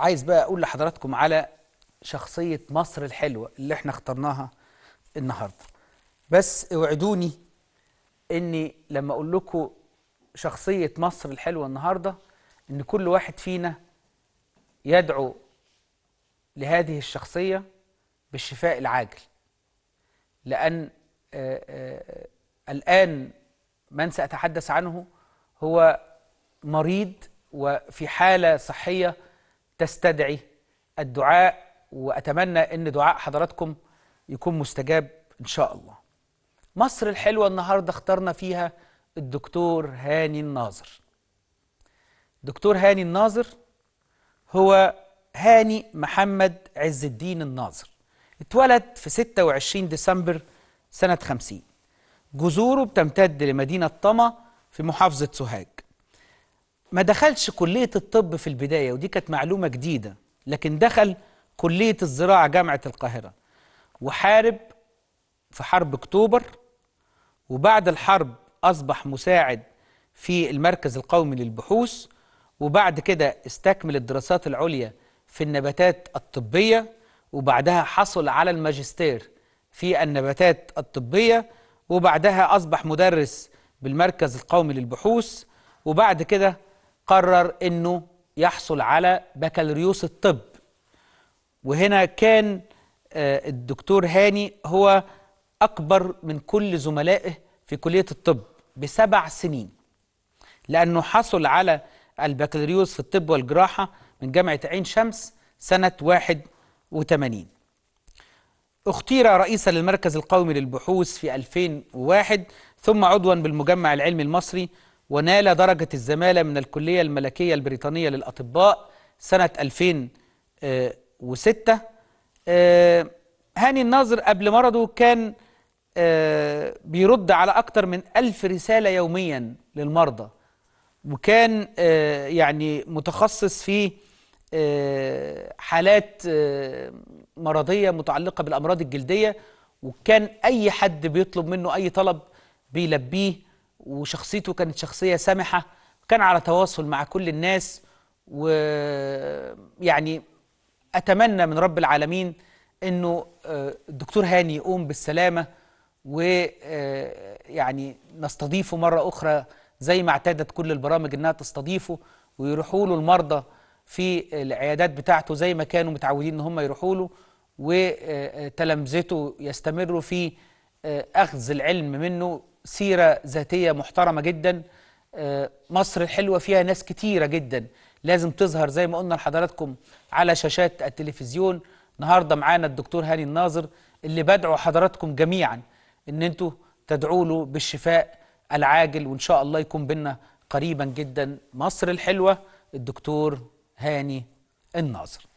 عايز بقى اقول لحضراتكم على شخصية مصر الحلوة اللي احنا اخترناها النهاردة بس اوعدوني اني لما اقول لكم شخصية مصر الحلوة النهاردة ان كل واحد فينا يدعو لهذه الشخصية بالشفاء العاجل لأن آه، آه، الآن من سأتحدث عنه هو مريض وفي حالة صحية تستدعي الدعاء وأتمنى أن دعاء حضراتكم يكون مستجاب إن شاء الله مصر الحلوة النهاردة اخترنا فيها الدكتور هاني الناظر دكتور هاني الناظر هو هاني محمد عز الدين الناظر اتولد في 26 ديسمبر سنة 50 جذوره بتمتد لمدينة طما في محافظة سوهاج ما دخلش كلية الطب في البداية ودي كانت معلومة جديدة لكن دخل كلية الزراعة جامعة القاهرة وحارب في حرب أكتوبر وبعد الحرب أصبح مساعد في المركز القومي للبحوث وبعد كده استكمل الدراسات العليا في النباتات الطبية وبعدها حصل على الماجستير في النباتات الطبية وبعدها أصبح مدرس بالمركز القومي للبحوث وبعد كده قرر أنه يحصل على بكالوريوس الطب وهنا كان آه، الدكتور هاني هو أكبر من كل زملائه في كلية الطب بسبع سنين لأنه حصل على البكالوريوس في الطب والجراحة من جامعة عين شمس سنة 81 اختير رئيسا للمركز القومي للبحوث في 2001 ثم عضوا بالمجمع العلمي المصري ونال درجة الزمالة من الكلية الملكية البريطانية للأطباء سنة 2006 آه، آه، هاني الناظر قبل مرضه كان آه، بيرد على أكتر من ألف رسالة يوميا للمرضى وكان يعني متخصص في حالات مرضية متعلقة بالأمراض الجلدية وكان أي حد بيطلب منه أي طلب بيلبيه وشخصيته كانت شخصية سامحة كان على تواصل مع كل الناس ويعني أتمنى من رب العالمين أنه آه، الدكتور هاني يقوم بالسلامة ويعني آه، نستضيفه مرة أخرى زي ما اعتادت كل البرامج أنها تستضيفه ويروحوا له المرضى في العيادات بتاعته زي ما كانوا متعودين أن هم يروحوا له وتلامذته آه، يستمروا في آه، أخذ العلم منه سيرة ذاتية محترمة جدا آه، مصر الحلوة فيها ناس كتيرة جدا لازم تظهر زي ما قلنا لحضراتكم على شاشات التلفزيون النهارده معانا الدكتور هاني الناظر اللي بدعو حضراتكم جميعا ان انتوا تدعوا له بالشفاء العاجل وان شاء الله يكون بينا قريبا جدا مصر الحلوه الدكتور هاني الناظر